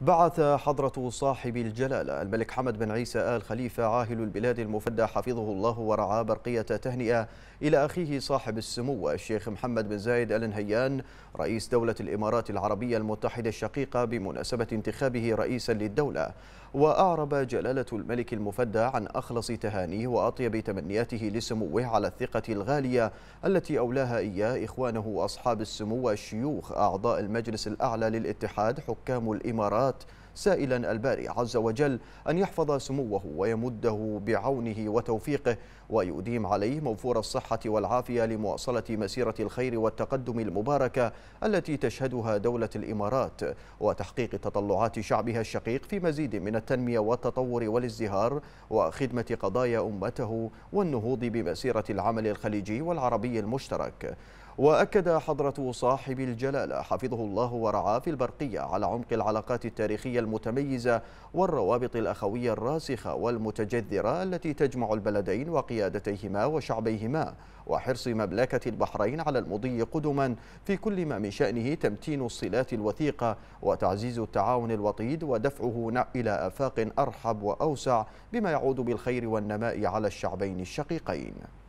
بعث حضرة صاحب الجلالة الملك حمد بن عيسى آل خليفة عاهل البلاد المفدى حفظه الله ورعاه برقية تهنئة إلى أخيه صاحب السمو الشيخ محمد بن زايد آل نهيان رئيس دولة الإمارات العربية المتحدة الشقيقة بمناسبة انتخابه رئيسا للدولة وأعرب جلالة الملك المفدى عن أخلص تهانيه وأطيب تمنياته لسموه على الثقة الغالية التي أولاها إياه إخوانه أصحاب السمو الشيوخ أعضاء المجلس الأعلى للاتحاد حكام الإمارات القرارات سائلا الباري عز وجل أن يحفظ سموه ويمده بعونه وتوفيقه ويديم عليه موفور الصحة والعافية لمواصلة مسيرة الخير والتقدم المباركة التي تشهدها دولة الإمارات وتحقيق تطلعات شعبها الشقيق في مزيد من التنمية والتطور والازدهار وخدمة قضايا أمته والنهوض بمسيرة العمل الخليجي والعربي المشترك وأكد حضرة صاحب الجلالة حفظه الله ورعاه في البرقية على عمق العلاقات التاريخية المتميزة والروابط الأخوية الراسخة والمتجذرة التي تجمع البلدين وقيادتيهما وشعبيهما وحرص مملكة البحرين على المضي قدما في كل ما من شأنه تمتين الصلات الوثيقة وتعزيز التعاون الوطيد ودفعه إلى آفاق أرحب وأوسع بما يعود بالخير والنماء على الشعبين الشقيقين